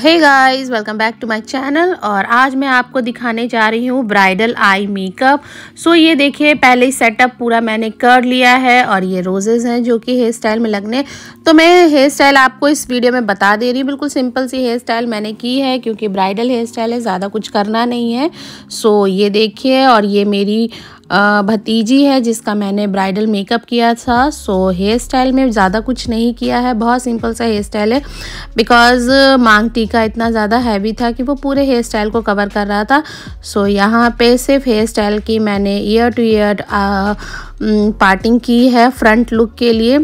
hey guys welcome back to my channel और आज मैं आपको दिखाने जा रही हूँ ब्राइडल आई मेकअप सो ये देखिए पहले ही सेटअप पूरा मैंने कर लिया है और ये रोजेज़ हैं जो कि हेयर स्टाइल में लगने तो मैं हेयर स्टाइल आपको इस वीडियो में बता दे रही हूँ बिल्कुल सिंपल सी हेयर स्टाइल मैंने की है क्योंकि ब्राइडल हेयर स्टाइल है ज़्यादा कुछ करना नहीं है सो ये देखिए और ये मेरी भतीजी है जिसका मैंने ब्राइडल मेकअप किया था सो हेयर स्टाइल में ज़्यादा कुछ नहीं किया है बहुत सिंपल सा हेयर स्टाइल है बिकॉज मांग टीका इतना ज़्यादा हैवी था कि वो पूरे हेयर स्टाइल को कवर कर रहा था सो यहाँ पे सिर्फ हेयर स्टाइल की मैंने ईयर टू ईयर पार्टिंग की है फ्रंट लुक के लिए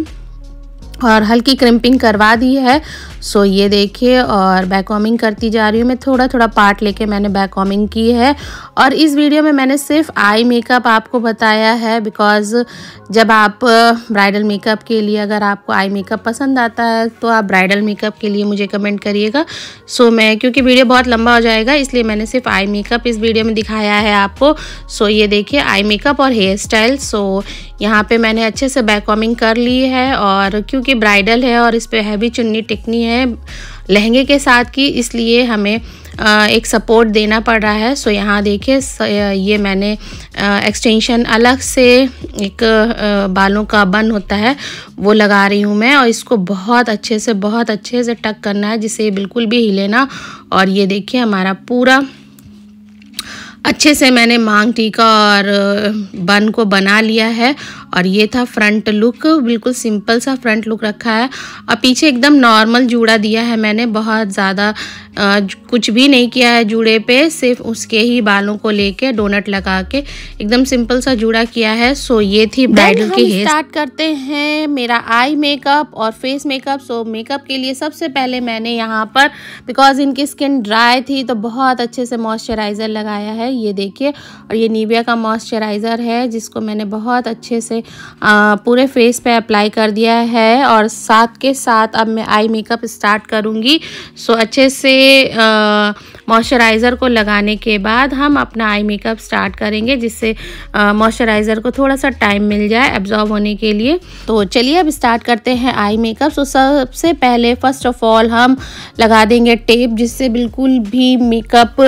और हल्की क्रिम्पिंग करवा दी है सो ये देखिए और बैक वॉमिंग करती जा रही हूँ मैं थोड़ा थोड़ा पार्ट लेके मैंने बैक वॉमिंग की है और इस वीडियो में मैंने सिर्फ आई मेकअप आपको बताया है बिकॉज़ जब आप ब्राइडल मेकअप के लिए अगर आपको आई मेकअप पसंद आता है तो आप ब्राइडल मेकअप के लिए मुझे कमेंट करिएगा सो मैं क्योंकि वीडियो बहुत लंबा हो जाएगा इसलिए मैंने सिर्फ आई मेकअप इस वीडियो में दिखाया है आपको सो ये देखिए आई मेकअप और हेयर स्टाइल सो यहाँ पर मैंने अच्छे से बैक वॉमिंग कर ली है और क्योंकि कि ब्राइडल है और इस पर हैवी चुन्नी टिकनी है लहंगे के साथ की इसलिए हमें एक सपोर्ट देना पड़ रहा है सो यहाँ देखिए ये मैंने एक्सटेंशन अलग से एक बालों का बन होता है वो लगा रही हूँ मैं और इसको बहुत अच्छे से बहुत अच्छे से टक करना है जिसे बिल्कुल भी हिले ना और ये देखिए हमारा पूरा अच्छे से मैंने मांग टीका और बन को बना लिया है और ये था फ्रंट लुक बिल्कुल सिंपल सा फ्रंट लुक रखा है और पीछे एकदम नॉर्मल जूड़ा दिया है मैंने बहुत ज़्यादा कुछ भी नहीं किया है जूड़े पे सिर्फ उसके ही बालों को लेके डोनट लगा के एकदम सिंपल सा जूड़ा किया है सो ये थी ब्राइडल की हेयर स्टार्ट करते हैं मेरा आई मेकअप और फेस मेकअप सो मेकअप के लिए सबसे पहले मैंने यहाँ पर बिकॉज इनकी स्किन ड्राई थी तो बहुत अच्छे से मॉइस्चराइज़र लगाया है ये देखिए और ये नीविया का मॉइस्चराइज़र है जिसको मैंने बहुत अच्छे से मैंने आ, पूरे फेस पे अप्लाई कर दिया है और साथ के साथ अब मैं आई मेकअप स्टार्ट करूँगी सो अच्छे से मॉइस्चराइज़र को लगाने के बाद हम अपना आई मेकअप स्टार्ट करेंगे जिससे मॉइस्चराइज़र को थोड़ा सा टाइम मिल जाए एब्जॉर्ब होने के लिए तो चलिए अब स्टार्ट करते हैं आई मेकअप सो सबसे पहले फ़र्स्ट ऑफ ऑल हम लगा देंगे टेप जिससे बिल्कुल भी मेकअप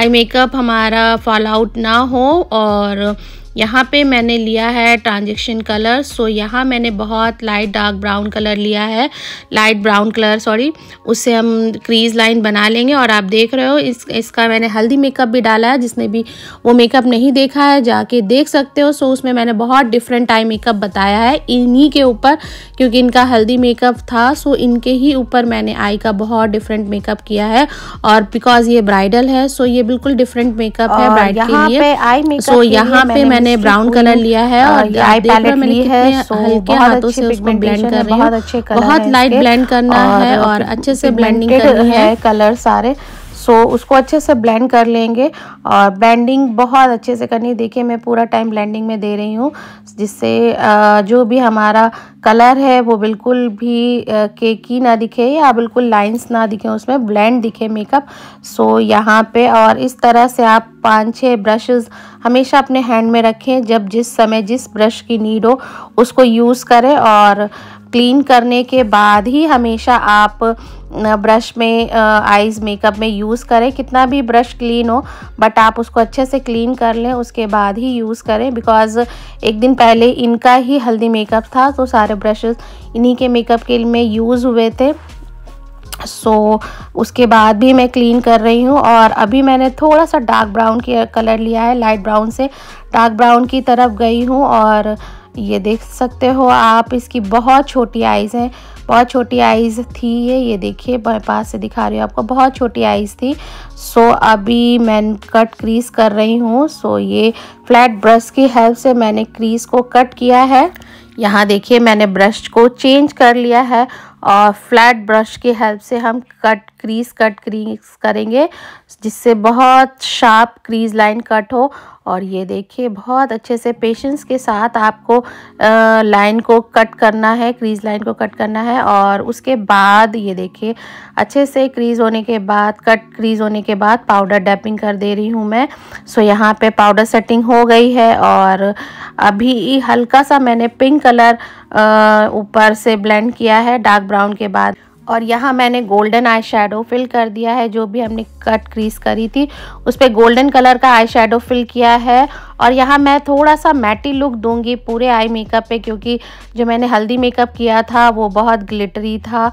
आई मेकअप हमारा फॉल आउट ना हो और यहाँ पे मैंने लिया है ट्रांजेक्शन कलर सो यहाँ मैंने बहुत लाइट डार्क ब्राउन कलर लिया है लाइट ब्राउन कलर सॉरी उससे हम क्रीज लाइन बना लेंगे और आप देख रहे हो इस इसका मैंने हल्दी मेकअप भी डाला है जिसने भी वो मेकअप नहीं देखा है जाके देख सकते हो सो उसमें मैंने बहुत डिफरेंट टाइप मेकअप बताया है इन्हीं के ऊपर क्योंकि इनका हल्दी मेकअप था सो इनके ही ऊपर मैंने आई का बहुत डिफरेंट मेकअप किया है और बिकॉज ये ब्राइडल है सो ये बिल्कुल डिफरेंट मेकअप है ब्राइडल के लिए सो यहाँ पे मैंने मैंने ब्राउन कलर लिया है और आई पैलेट ली है हल्के हाथों से उसको ब्लेंड कर रही हूँ बहुत लाइट ब्लेंड करना है और अच्छे से ब्लेंडिंग करनी है कलर सारे सो so, उसको अच्छे से ब्लेंड कर लेंगे और ब्लेंडिंग बहुत अच्छे से करनी है देखिए मैं पूरा टाइम ब्लेंडिंग में दे रही हूँ जिससे जो भी हमारा कलर है वो बिल्कुल भी केकी ना दिखे या बिल्कुल लाइंस ना दिखे उसमें ब्लेंड दिखे मेकअप सो so, यहाँ पे और इस तरह से आप पांच छह ब्रशेज़ हमेशा अपने हैंड में रखें जब जिस समय जिस ब्रश की नीड हो उसको यूज़ करें और क्लीन करने के बाद ही हमेशा आप ब्रश में आइज़ मेकअप में यूज़ करें कितना भी ब्रश क्लीन हो बट आप उसको अच्छे से क्लीन कर लें उसके बाद ही यूज़ करें बिकॉज़ एक दिन पहले इनका ही हल्दी मेकअप था तो सारे ब्रशेस इन्हीं के मेकअप के लिए यूज़ हुए थे सो so, उसके बाद भी मैं क्लीन कर रही हूँ और अभी मैंने थोड़ा सा डार्क ब्राउन कलर लिया है लाइट ब्राउन से डार्क ब्राउन की तरफ गई हूँ और ये देख सकते हो आप इसकी बहुत छोटी आइज़ हैं बहुत छोटी आइज़ थी ये ये देखिए मैं पास से दिखा रही हूँ आपको बहुत छोटी आइज़ थी सो so, अभी मैं कट क्रीज कर रही हूँ सो so, ये फ्लैट ब्रश की हेल्प से मैंने क्रीज को कट किया है यहाँ देखिए मैंने ब्रश को चेंज कर लिया है और फ्लैट ब्रश के हेल्प से हम कट क्रीज कट क्रीज करेंगे जिससे बहुत शार्प क्रीज लाइन कट हो और ये देखिए बहुत अच्छे से पेशेंस के साथ आपको लाइन को कट करना है क्रीज लाइन को कट करना है और उसके बाद ये देखिए अच्छे से क्रीज होने के बाद कट क्रीज होने के बाद पाउडर डैपिंग कर दे रही हूँ मैं सो यहाँ पे पाउडर सेटिंग हो गई है और अभी हल्का सा मैंने पिंक कलर ऊपर से ब्लेंड किया है डार्क ब्राउन के बाद और यहाँ मैंने गोल्डन आई शेडो फिल कर दिया है जो भी हमने कट क्रीज करी थी उस पर गोल्डन कलर का आई शेडो फिल किया है और यहाँ मैं थोड़ा सा मैटी लुक दूंगी पूरे आई मेकअप पे क्योंकि जो मैंने हल्दी मेकअप किया था वो बहुत ग्लिटरी था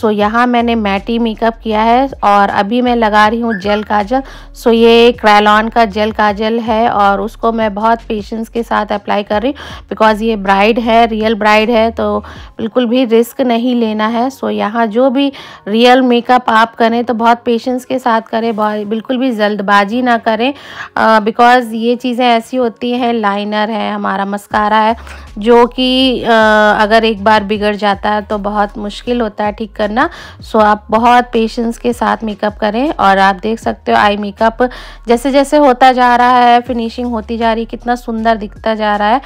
सो यहाँ मैंने मैटी मेकअप किया है और अभी मैं लगा रही हूँ जेल काजल सो ये क्रैलॉन का जेल काजल है और उसको मैं बहुत पेशेंस के साथ अप्लाई कर रही हूँ बिकॉज़ ये ब्राइड है रियल ब्राइड है तो बिल्कुल भी रिस्क नहीं लेना है सो यहाँ जो भी रियल मेकअप आप करें तो बहुत पेशेंस के साथ करें बिल्कुल भी जल्दबाजी ना करें बिकॉज़ ये चीज़ें ऐसी होती है लाइनर है हमारा मस्कारा है जो कि अगर एक बार बिगड़ जाता है तो बहुत मुश्किल होता है ठीक करना सो आप बहुत पेशेंस के साथ मेकअप करें और आप देख सकते हो आई मेकअप जैसे जैसे होता जा रहा है फिनिशिंग होती जा रही कितना सुंदर दिखता जा रहा है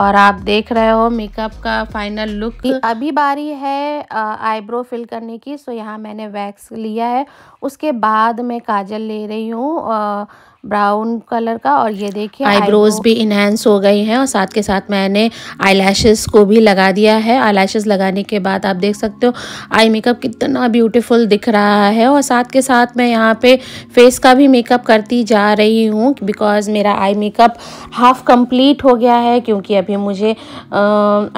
और आप देख रहे हो मेकअप का फाइनल लुक अभी बारी है आईब्रो फिल करने की सो यहाँ मैंने वैक्स लिया है उसके बाद मैं काजल ले रही हूँ ब्राउन कलर का और ये देखिए आईब्रोज भी इन्हेंस हो गई हैं और साथ के साथ मैंने आई को भी लगा दिया है आई लगाने के बाद आप देख सकते हो आई मेकअप कितना ब्यूटीफुल दिख रहा है और साथ के साथ मैं यहाँ पे फेस का भी मेकअप करती जा रही हूँ बिकॉज मेरा आई मेकअप हाफ कंप्लीट हो गया है क्योंकि अभी मुझे आ,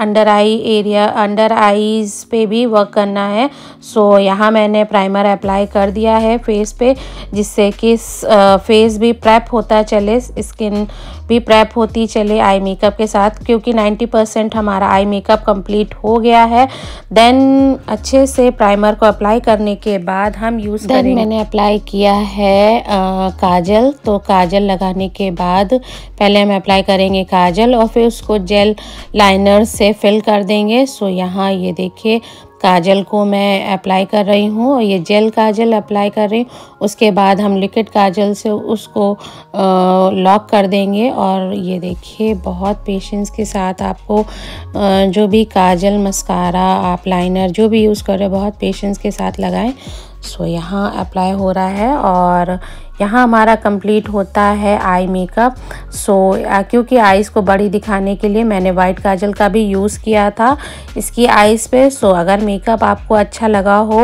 under eye area under eyes पे भी वर्क करना है सो यहाँ मैंने प्राइमर अप्लाई कर दिया है फेस पे जिससे कि फेस भी प्रेप होता चले स्किन भी प्रेप होती चले आई मेकअप के साथ क्योंकि 90 परसेंट हमारा आई मेकअप कंप्लीट हो गया है देन अच्छे से प्राइमर को अप्लाई करने के बाद हम यूज़ करेंगे मैंने अप्लाई किया है आ, काजल तो काजल लगाने के बाद पहले हम अप्लाई करेंगे काजल और फिर उसको जेल लाइनर से फिल कर देंगे सो यहाँ ये देखिए काजल को मैं अप्लाई कर रही हूँ और ये जेल काजल अप्लाई कर रही हूँ उसके बाद हम लिक्विड काजल से उसको लॉक कर देंगे और ये देखिए बहुत पेशेंस के साथ आपको जो भी काजल मस्कारा आप लाइनर जो भी यूज़ कर रहे हो बहुत पेशेंस के साथ लगाएं सो so, यहाँ अप्लाई हो रहा है और यहाँ हमारा कंप्लीट होता है आई मेकअप सो so, क्योंकि आईज़ को बड़ी दिखाने के लिए मैंने वाइट काजल का भी यूज़ किया था इसकी आईज़ पे सो so, अगर मेकअप आपको अच्छा लगा हो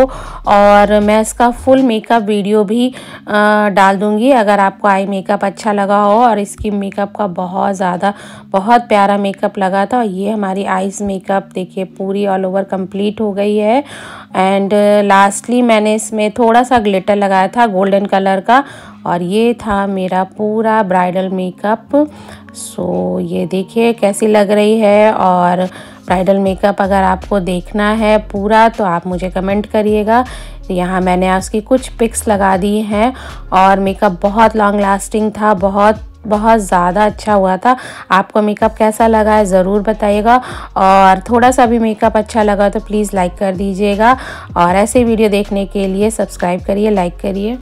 और मैं इसका फुल मेकअप वीडियो भी आ, डाल दूँगी अगर आपको आई मेकअप अच्छा लगा हो और इसकी मेकअप का बहुत ज़्यादा बहुत प्यारा मेकअप लगा था और ये हमारी आइज़ मेकअप देखिए पूरी ऑल ओवर कम्प्लीट हो गई है एंड लास्टली uh, मैंने इसमें थोड़ा सा ग्लिटर लगाया था गोल्डन कलर का और ये था मेरा पूरा ब्राइडल मेकअप सो ये देखिए कैसी लग रही है और ब्राइडल मेकअप अगर आपको देखना है पूरा तो आप मुझे कमेंट करिएगा यहाँ मैंने उसकी कुछ पिक्स लगा दी हैं और मेकअप बहुत लॉन्ग लास्टिंग था बहुत बहुत ज़्यादा अच्छा हुआ था आपको मेकअप कैसा लगा है ज़रूर बताइएगा और थोड़ा सा भी मेकअप अच्छा लगा तो प्लीज़ लाइक कर दीजिएगा और ऐसे वीडियो देखने के लिए सब्सक्राइब करिए लाइक करिए